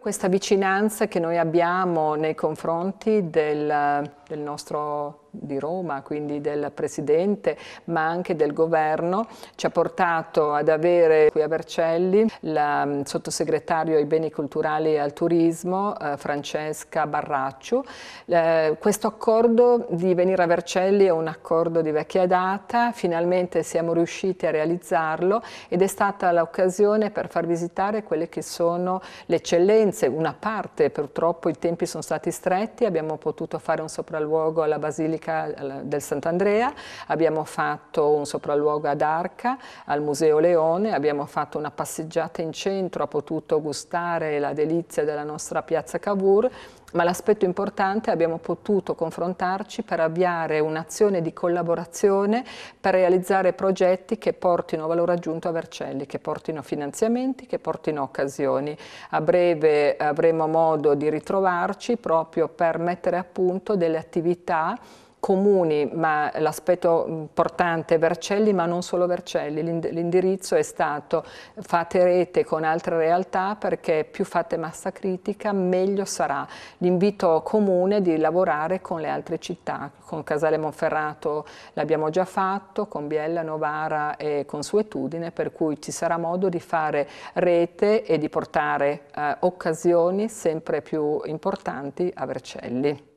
Questa vicinanza che noi abbiamo nei confronti del, del nostro di Roma, quindi del Presidente, ma anche del Governo, ci ha portato ad avere qui a Vercelli la mm, sottosegretario ai beni culturali e al turismo, eh, Francesca Barracciu. Eh, questo accordo di venire a Vercelli è un accordo di vecchia data, finalmente siamo riusciti a realizzarlo ed è stata l'occasione per far visitare quelle che sono le eccellenze, una parte, purtroppo i tempi sono stati stretti, abbiamo potuto fare un sopralluogo alla Basilica Basilica del Sant'Andrea, abbiamo fatto un sopralluogo ad Arca, al Museo Leone, abbiamo fatto una passeggiata in centro, ha potuto gustare la delizia della nostra piazza Cavour ma l'aspetto importante è che abbiamo potuto confrontarci per avviare un'azione di collaborazione per realizzare progetti che portino valore aggiunto a Vercelli, che portino finanziamenti, che portino occasioni. A breve avremo modo di ritrovarci proprio per mettere a punto delle attività comuni, ma l'aspetto importante è Vercelli, ma non solo Vercelli, l'indirizzo è stato fate rete con altre realtà perché più fate massa critica meglio sarà. L'invito comune di lavorare con le altre città, con Casale Monferrato l'abbiamo già fatto, con Biella, Novara e Consuetudine, per cui ci sarà modo di fare rete e di portare eh, occasioni sempre più importanti a Vercelli.